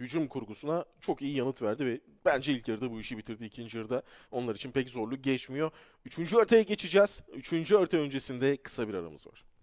hücum kurgusuna çok iyi yanıt verdi ve bence ilk yarıda bu işi bitirdi. İkinci yarıda onlar için pek zorlu geçmiyor. Üçüncü örteye geçeceğiz. Üçüncü örte öncesinde kısa bir aramız var.